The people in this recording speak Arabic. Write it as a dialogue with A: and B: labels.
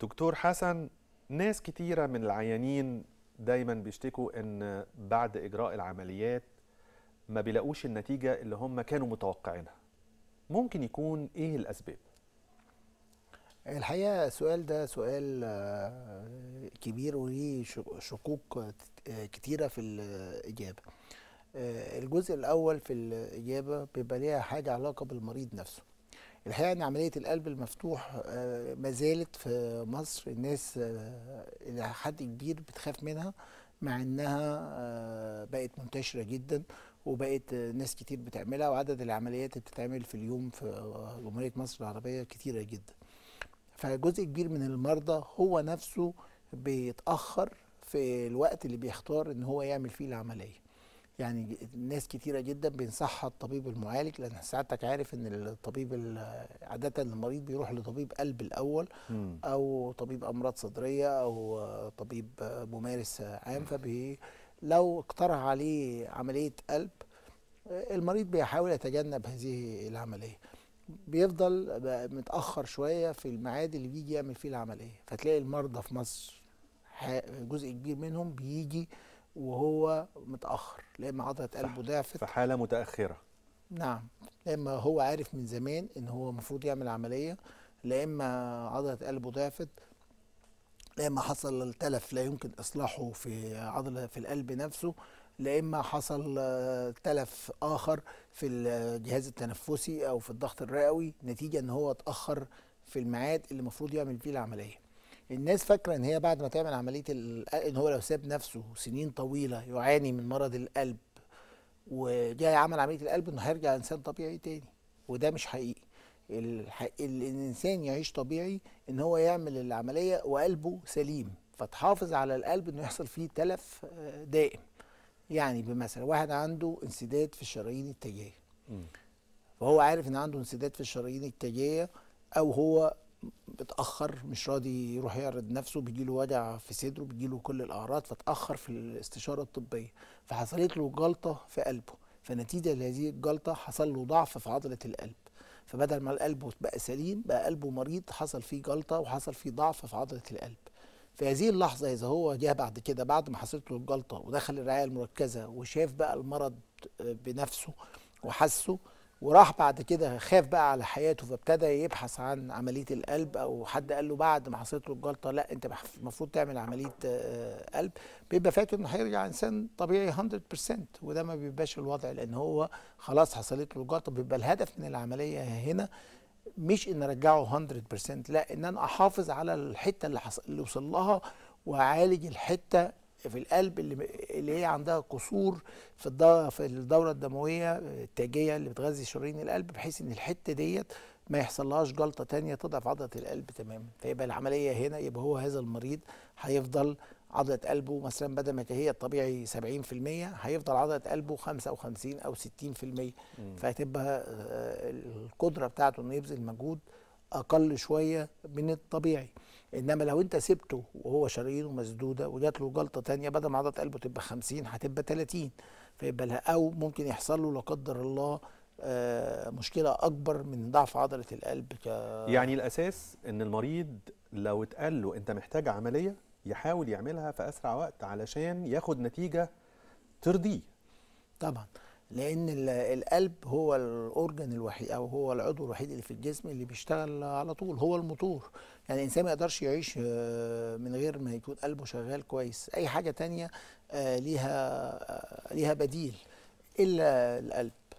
A: دكتور حسن ناس كتيرة من العيانين دايما بيشتكوا ان بعد اجراء العمليات ما بيلاقوش النتيجة اللي هم كانوا متوقعينها ممكن يكون ايه الاسباب؟ الحقيقه السؤال ده سؤال آه، كبير وليه شقوق آه، كتيره في الاجابه آه، الجزء الاول في الاجابه بيبقى ليها حاجه علاقه بالمريض نفسه الحقيقه ان عمليه القلب المفتوح آه، ما زالت في مصر الناس آه، الى حد كبير بتخاف منها مع انها آه، بقت منتشره جدا وبقت ناس كتير بتعملها وعدد العمليات اللي بتتعمل في اليوم في جمهوريه مصر العربيه كتيره جدا فجزء كبير من المرضى هو نفسه بيتاخر في الوقت اللي بيختار ان هو يعمل فيه العمليه يعني ناس كتيرة جدا بينصحها الطبيب المعالج لأن ساعتك عارف إن الطبيب عادة المريض بيروح لطبيب قلب الأول أو طبيب أمراض صدرية أو طبيب ممارس عام فبي لو اقترح عليه عملية قلب المريض بيحاول يتجنب هذه العملية بيفضل متأخر شوية في الميعاد اللي بيجي يعمل فيه العملية فتلاقي المرضى في مصر جزء كبير منهم بيجي وهو متاخر لا اما عضله قلبه ضعفت في حاله متاخره نعم لا اما هو عارف من زمان ان هو المفروض يعمل عمليه لا اما عضله قلبه ضعفت لا اما حصل تلف لا يمكن اصلاحه في عضله في القلب نفسه لا اما حصل تلف اخر في الجهاز التنفسي او في الضغط الرئوي نتيجه ان هو اتاخر في الميعاد اللي المفروض يعمل فيه العمليه الناس فاكره ان هي بعد ما تعمل عمليه ان هو لو ساب نفسه سنين طويله يعاني من مرض القلب وجاي عمل عمليه القلب انه هيرجع انسان طبيعي تاني وده مش حقيقي الحق... الانسان يعيش طبيعي ان هو يعمل العمليه وقلبه سليم فتحافظ على القلب انه يحصل فيه تلف آه، دائم يعني بمثل واحد عنده انسداد في الشرايين التاجيه فهو عارف ان عنده انسداد في الشرايين التاجيه او هو اتاخر مش راضي يروح يعرض نفسه بيجيله وجع في صدره بيجيله كل الاعراض فتاخر في الاستشاره الطبيه فحصلت له جلطه في قلبه فنتيجه لهذه الجلطه حصل له ضعف في عضله القلب فبدل ما القلب بقى سليم بقى قلبه مريض حصل فيه جلطه وحصل فيه ضعف في عضله القلب في هذه اللحظه اذا هو جه بعد كده بعد ما حصلت له الجلطه ودخل الرعايه المركزه وشاف بقى المرض آه، بنفسه وحسه وراح بعد كده خاف بقى على حياته فابتدى يبحث عن عمليه القلب او حد قال له بعد ما حصلت له الجلطه لا انت المفروض تعمل عمليه آه، قلب بيبقى فاته انه هيرجع يعني انسان طبيعي 100% وده ما بيبقاش الوضع لان هو خلاص حصلت له الجلطه بيبقى الهدف من العمليه هنا مش ان ارجعه 100% لا ان انا احافظ على الحته اللي, حصل اللي وصل لها واعالج الحته في القلب اللي اللي هي عندها قصور في في الدوره الدمويه التاجيه اللي بتغذي شرايين القلب بحيث ان الحته ديت ما يحصلهاش جلطه تانية تضعف عضله القلب تماما فيبقى العمليه هنا يبقى هو هذا المريض هيفضل عضله قلبه مثلا بدل ما هي الطبيعي 70% هيفضل عضله قلبه 55 او 60% فهتبقى آه، القدره بتاعته انه يبذل مجهود اقل شويه من الطبيعي انما لو انت سبته وهو شرايينه مسدوده وجات له جلطه ثانيه بدل ما عضله قلبه تبقى 50 هتبقى 30 فيبقى لها او ممكن يحصل له لا قدر الله آه، مشكله اكبر من ضعف عضله القلب ك يعني الاساس ان المريض لو اتقال له انت محتاج عمليه يحاول يعملها في اسرع وقت علشان ياخد نتيجه ترضيه طبعا لان القلب هو الاورجن الوحيد او هو العضو الوحيد اللي في الجسم اللي بيشتغل على طول هو المطور يعني الانسان ما يقدرش يعيش آه، من غير ما يكون قلبه شغال كويس اي حاجه تانية آه، ليها آه، ليها بديل الا القلب